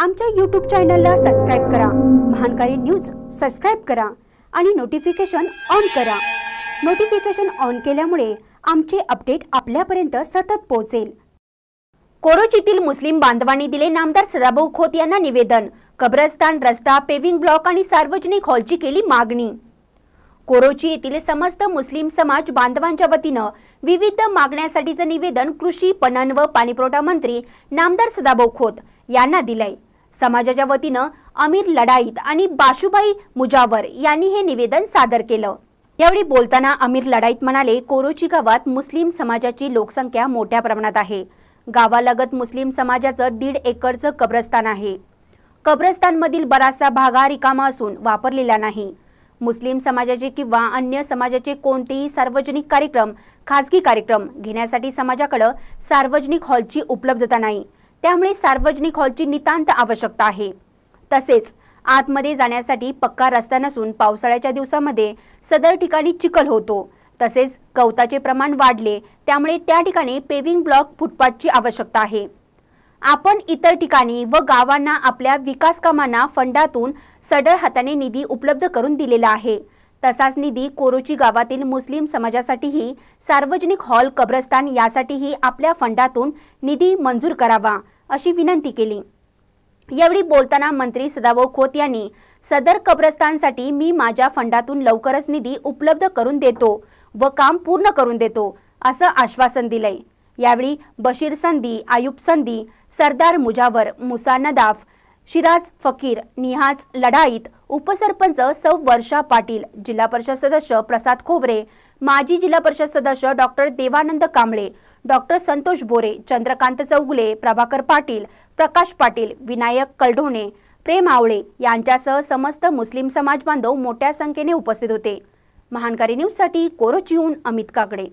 आमच्या यूट्यूब चॅनलला सबस्क्राईब करा महानकारी न्यूज सबस्क्राईब करा आणि नोटिफिकेशन ऑन करा नोटिफिकेशन ऑन केल्यामुळे आमचे अपडेट आपल्यापर्यंत सतत पोहोचेल कोरोचीतील मुस्लिम बांधवांनी दिले नामदार सदाभाऊ खोत यांना निवेदन कब्रस्तान रस्ता पेव्हिंग ब्लॉक आणि सार्वजनिक हॉलची केली मागणी कोरोची येथील समस्त मुस्लिम समाज बांधवांच्या वतीनं विविध मागण्यासाठीचं निवेदन कृषी पणन व पाणीपुरवठा मंत्री नामदार सदाभाऊ खोत यांना दिलंय समाजाच्या वतीनं अमीर लढाईत आणि बाशुबाई मुजावर यांनी हे निवेदन सादर केलं यावेळी बोलताना अमीर लढाईत म्हणाले कोरोची गावात मुस्लिम समाजाची लोकसंख्या मोठ्या प्रमाणात आहे गावालगत मुस्लिम समाजाचं दीड एकरचं कब्रस्तान आहे कब्रस्तानमधील बराचसा भागा रिकामा असून वापरलेला नाही मुस्लिम समाजाचे किंवा अन्य समाजाचे कोणतेही सार्वजनिक कार्यक्रम खाजगी कार्यक्रम घेण्यासाठी समाजाकडं सार्वजनिक हॉलची उपलब्धता नाही त्यामुळे सार्वजनिक हॉलची नितांत आवश्यकता आहे तसेच आतमध्ये जाण्यासाठी पक्का रस्ता नसून पावसाळ्याच्या दिवसामध्ये सदर ठिकाणी चिखल होतो तसेच गवताचे प्रमाण वाढले त्यामुळे त्या ठिकाणी पेव्हिंग ब्लॉक फुटपाथची आवश्यकता आहे आपण इतर ठिकाणी व गावांना आपल्या विकास कामांना फंडातून सडळ हाताने निधी उपलब्ध करून दिलेला आहे तसाच निधी कोरोची गावातील मुस्लिम समाजासाठीही सार्वजनिक हॉल कब्रस्तान यासाठीही आपल्या फंडातून निधी मंजूर करावा अशी विनंती केली यावेळी बोलताना मंत्री सदाभाऊ खोत यांनी सदर कब्रस्तानसाठी मी माझ्या फंडातून लवकरच निधी उपलब्ध करून देतो व काम पूर्ण करून देतो असं आश्वासन दिलंय यावेळी बशीर संधी आयुब संधी सरदार मुजावर मुसा नदाफ शिराज फकीर निहाज लढाईत उपसरपंच सौ वर्षा पाटील जिल्हा परिषद सदस्य प्रसाद खोबरे माजी जिल्हा परिषद सदस्य डॉक्टर देवानंद कांबळे डॉक्टर संतोष बोरे चंद्रकांत चौगुले प्रभाकर पाटील प्रकाश पाटील विनायक कलढोणे प्रेम आवळे यांच्यासह समस्त मुस्लिम समाज बांधव मोठ्या संख्येने उपस्थित होते महानकारी न्यूजसाठी कोरोचीहून अमित काकडे